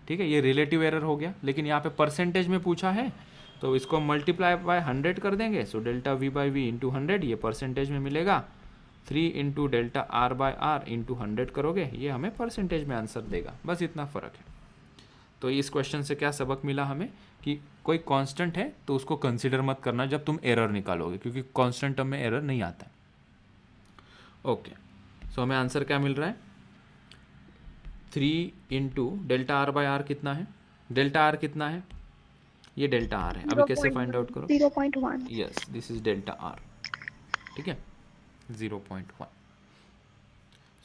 ठीक है ये रिलेटिव एरर हो गया लेकिन यहाँ पे परसेंटेज में पूछा है तो इसको मल्टीप्लाई बाय हंड्रेड कर देंगे so delta V by V into hundred ये परसेंटेज में मिलेगा three into delta R by R into hundred करोगे ये हमें परसेंटेज में आंसर देगा बस इतना फ़र्क है तो इस क्वेश्चन से क्या सबक मिला हमें कि कोई कॉन्स्टेंट है तो उसको कंसिडर मत करना जब तुम एरर निकालोगे क्योंकि कॉन्स्टेंट टर्म में एरर नहीं आता ओके सो so, हमें आंसर क्या मिल रहा है three into delta R by R कितना है डेल्टा आर कितना है ये डेल्टा आर है अभी कैसे फाइंड आउट करो zero point one yes this is delta R ठीक है zero point one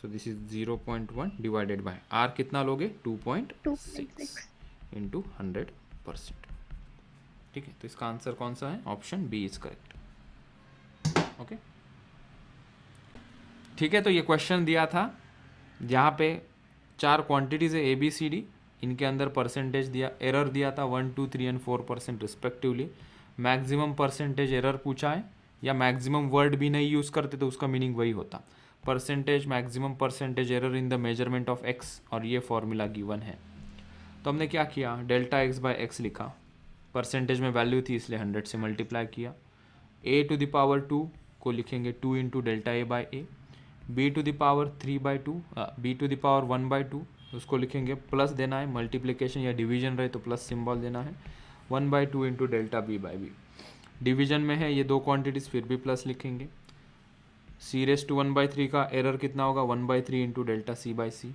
so this is zero point one divided by R कितना लोगे two point six into hundred percent ठीक है तो इसका आंसर कौन सा है option B is correct okay okay? ठीक है तो ये क्वेश्चन दिया था जहाँ पे चार क्वांटिटीज है ए बी सी डी इनके अंदर परसेंटेज दिया एरर दिया था one two three and four percent respectively maximum percentage error पूछा है या मैक्सिमम वर्ड भी नहीं यूज़ करते तो उसका मीनिंग वही होता percentage maximum percentage error in the measurement of X और ये फॉर्मूला गिवन है तो हमने क्या किया डेल्टा एक्स बाय एक्स लिखा परसेंटेज में वैल्यू थी इसलिए हंड्रेड से मल्टीप्लाई किया ए टू दावर टू को लिखेंगे two into delta A by A b to the power three by two B to the power one by two उसको लिखेंगे प्लस देना है मल्टीप्लिकेशन या डिवीजन रहे तो प्लस सिम्बॉल देना है one by two into delta B by B division में है ये दो क्वांटिटीज़ फिर भी प्लस लिखेंगे C raise to one by three का एरर कितना होगा one by three into delta C by C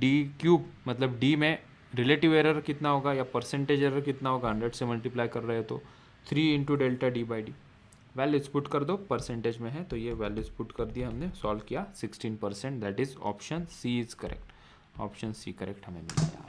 D cube मतलब डी में रिलेटिव एरर कितना होगा या परसेंटेज एरर कितना होगा हंड्रेड से मल्टीप्लाई कर रहे हो तो three into delta D by D values put कर दो परसेंटेज में है तो ये वैल्यूज पुट कर दिया हमने सॉल्व किया sixteen percent that is option C is correct option C correct हमें गया